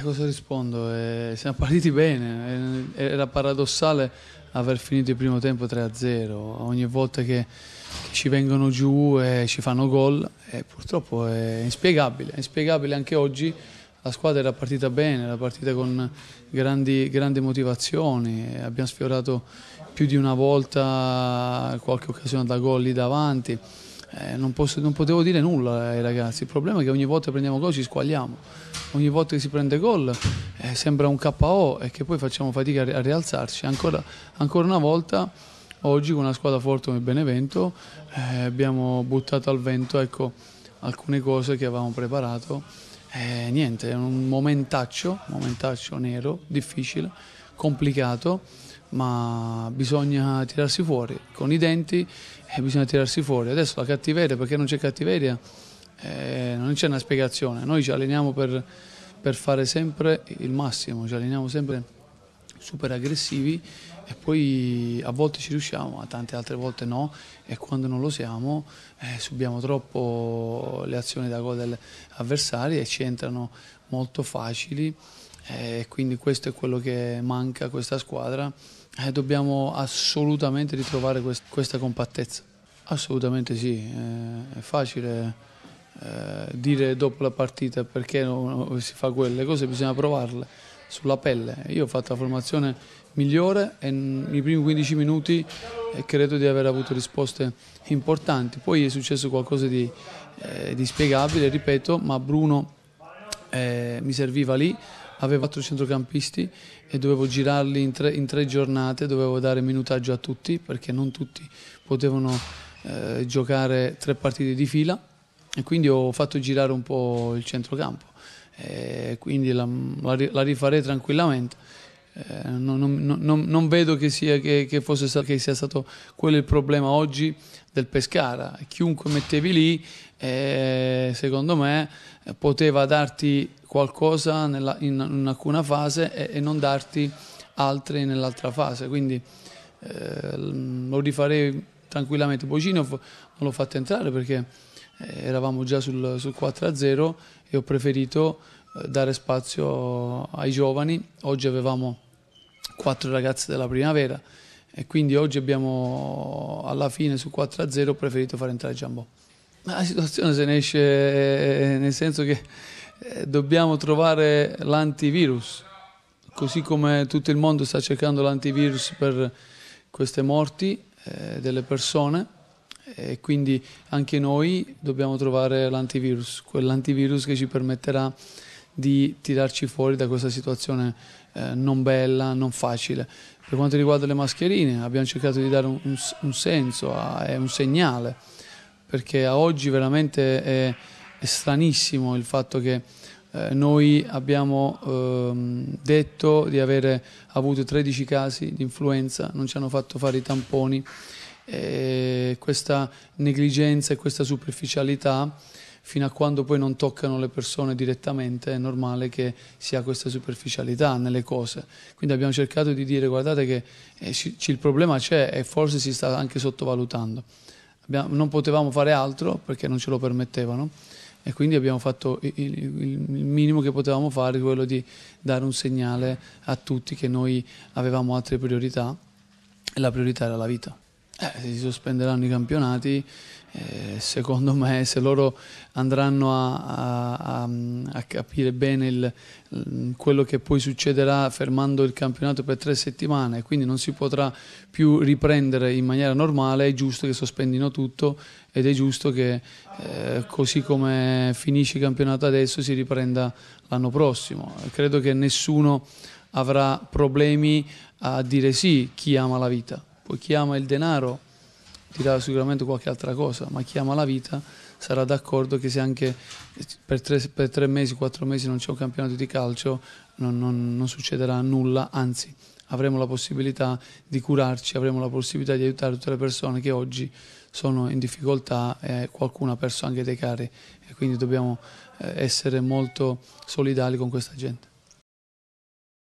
Eh, cosa rispondo? Eh, siamo partiti bene, eh, era paradossale aver finito il primo tempo 3-0, ogni volta che, ci vengono giù e eh, ci fanno gol, eh, purtroppo è inspiegabile, è inspiegabile anche oggi. La squadra era partita bene, era partita con grandi, grandi motivazioni, abbiamo sfiorato più di una volta qualche occasione da gol lì davanti. Eh, non, posso, non, potevo dire nulla eh, ai ragazzi, il problema è che ogni volta che prendiamo gol ci squagliamo, ogni volta che si prende gol eh, sembra un KO e che poi facciamo fatica a rialzarci. Ancora, ancora una volta oggi con una squadra forte come Benevento eh, abbiamo buttato al vento ecco, alcune cose che avevamo preparato. Eh, niente, è un momentaccio, momentaccio nero, difficile, complicato ma bisogna tirarsi fuori con i denti e bisogna tirarsi fuori. Adesso la cattiveria, perché non c'è cattiveria, eh, non c'è una spiegazione. Noi ci alleniamo per, per, fare sempre il massimo, ci alleniamo sempre super aggressivi e poi a volte ci riusciamo, a tante altre volte no e quando non lo siamo eh, subiamo troppo le azioni da gol degli avversari e ci entrano molto facili eh, e quindi questo è quello che manca a questa squadra eh, dobbiamo assolutamente ritrovare quest questa compattezza. Assolutamente sì, eh, è facile eh, dire dopo la partita perché non si fa quelle cose, bisogna provarle sulla pelle. Io ho fatto la formazione migliore e nei primi 15 minuti eh, credo di aver avuto risposte importanti. Poi è successo qualcosa di, eh, di spiegabile, ripeto, ma Bruno eh, mi serviva lì avevo quattro centrocampisti e dovevo girarli in tre, in tre, giornate, dovevo dare minutaggio a tutti perché non tutti potevano eh, giocare tre partite di fila e quindi ho fatto girare un po' il centrocampo e quindi la, la, la rifarei tranquillamente. Eh, non, non, non, non, vedo che sia, che, che, fosse, che sia stato quello il problema oggi del Pescara. Chiunque mettevi lì e secondo me poteva darti qualcosa nella, in, in, alcuna fase e, e, non darti altre nell'altra fase, quindi eh, lo rifarei tranquillamente. Bocinov non l'ho fatto entrare perché eh, eravamo già sul, sul 4-0 e ho preferito eh, dare spazio ai giovani. Oggi avevamo quattro ragazzi della primavera e quindi oggi abbiamo alla fine su 4-0 preferito far entrare Giambò. Ma la situazione se ne esce eh, nel senso che eh, dobbiamo trovare l'antivirus, così come tutto il mondo sta cercando l'antivirus per queste morti eh, delle persone e quindi anche noi dobbiamo trovare l'antivirus, quell'antivirus che ci permetterà di tirarci fuori da questa situazione eh, non bella, non facile. Per quanto riguarda le mascherine abbiamo cercato di dare un, un, un senso, a, è un segnale perché a oggi veramente è, è stranissimo il fatto che eh, noi abbiamo ehm, detto di avere avuto 13 casi di influenza, non ci hanno fatto fare i tamponi, eh, questa negligenza e questa superficialità fino a quando poi non toccano le persone direttamente è normale che sia questa superficialità nelle cose. Quindi abbiamo cercato di dire guardate che eh, il problema c'è e forse si sta anche sottovalutando abbiamo, non potevamo fare altro perché non ce lo permettevano e quindi abbiamo fatto il, il, minimo che potevamo fare, quello di dare un segnale a tutti che noi avevamo altre priorità e la priorità era la vita. Eh, si sospenderanno i campionati, eh, secondo me se loro andranno a, a, a capire bene il, quello che poi succederà fermando il campionato per tre settimane, e quindi non si potrà più riprendere in maniera normale, è giusto che sospendino tutto ed è giusto che eh, così come finisce il campionato adesso si riprenda l'anno prossimo. Credo che nessuno avrà problemi a dire sì chi ama la vita poi chi ama il denaro dirà sicuramente qualche altra cosa, ma chi ama la vita sarà d'accordo che se anche per tre, per tre mesi, quattro mesi non c'è un campionato di calcio non, non, non succederà nulla, anzi avremo la possibilità di curarci, avremo la possibilità di aiutare tutte le persone che oggi sono in difficoltà e qualcuno ha perso anche dei cari e quindi dobbiamo eh, essere molto solidali con questa gente.